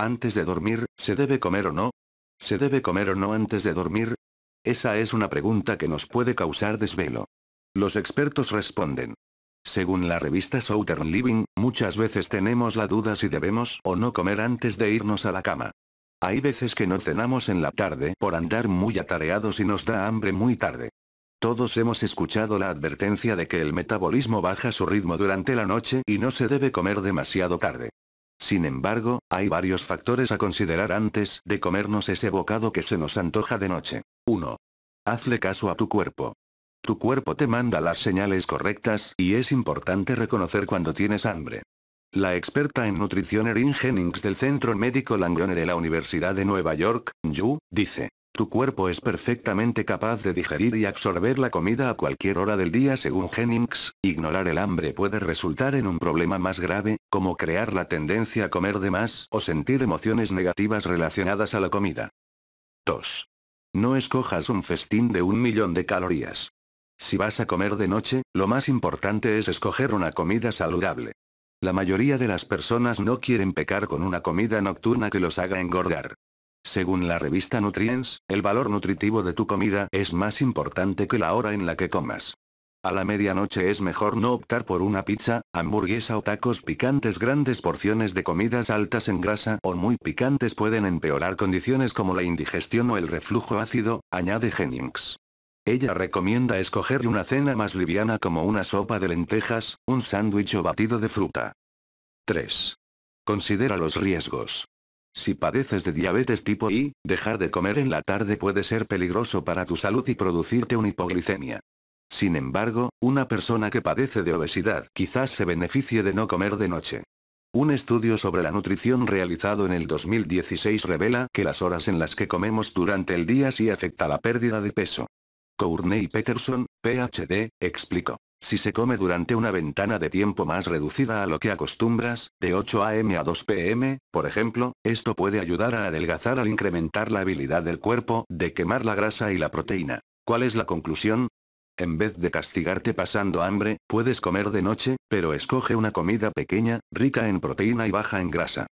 Antes de dormir, ¿se debe comer o no? ¿Se debe comer o no antes de dormir? Esa es una pregunta que nos puede causar desvelo. Los expertos responden. Según la revista Southern Living, muchas veces tenemos la duda si debemos o no comer antes de irnos a la cama. Hay veces que no cenamos en la tarde por andar muy atareados y nos da hambre muy tarde. Todos hemos escuchado la advertencia de que el metabolismo baja su ritmo durante la noche y no se debe comer demasiado tarde. Sin embargo, hay varios factores a considerar antes de comernos ese bocado que se nos antoja de noche. 1. Hazle caso a tu cuerpo. Tu cuerpo te manda las señales correctas y es importante reconocer cuando tienes hambre. La experta en nutrición Erin Jennings del Centro Médico Langone de la Universidad de Nueva York, Yu, dice, tu cuerpo es perfectamente capaz de digerir y absorber la comida a cualquier hora del día según Jennings, ignorar el hambre puede resultar en un problema más grave, como crear la tendencia a comer de más o sentir emociones negativas relacionadas a la comida. 2. No escojas un festín de un millón de calorías. Si vas a comer de noche, lo más importante es escoger una comida saludable. La mayoría de las personas no quieren pecar con una comida nocturna que los haga engordar. Según la revista Nutrients, el valor nutritivo de tu comida es más importante que la hora en la que comas. A la medianoche es mejor no optar por una pizza, hamburguesa o tacos picantes. Grandes porciones de comidas altas en grasa o muy picantes pueden empeorar condiciones como la indigestión o el reflujo ácido, añade Jennings. Ella recomienda escoger una cena más liviana como una sopa de lentejas, un sándwich o batido de fruta. 3. Considera los riesgos. Si padeces de diabetes tipo I, dejar de comer en la tarde puede ser peligroso para tu salud y producirte una hipoglicemia. Sin embargo, una persona que padece de obesidad quizás se beneficie de no comer de noche. Un estudio sobre la nutrición realizado en el 2016 revela que las horas en las que comemos durante el día sí afecta la pérdida de peso. Courtney Peterson, PhD, explicó. Si se come durante una ventana de tiempo más reducida a lo que acostumbras, de 8 am a 2 pm, por ejemplo, esto puede ayudar a adelgazar al incrementar la habilidad del cuerpo de quemar la grasa y la proteína. ¿Cuál es la conclusión? En vez de castigarte pasando hambre, puedes comer de noche, pero escoge una comida pequeña, rica en proteína y baja en grasa.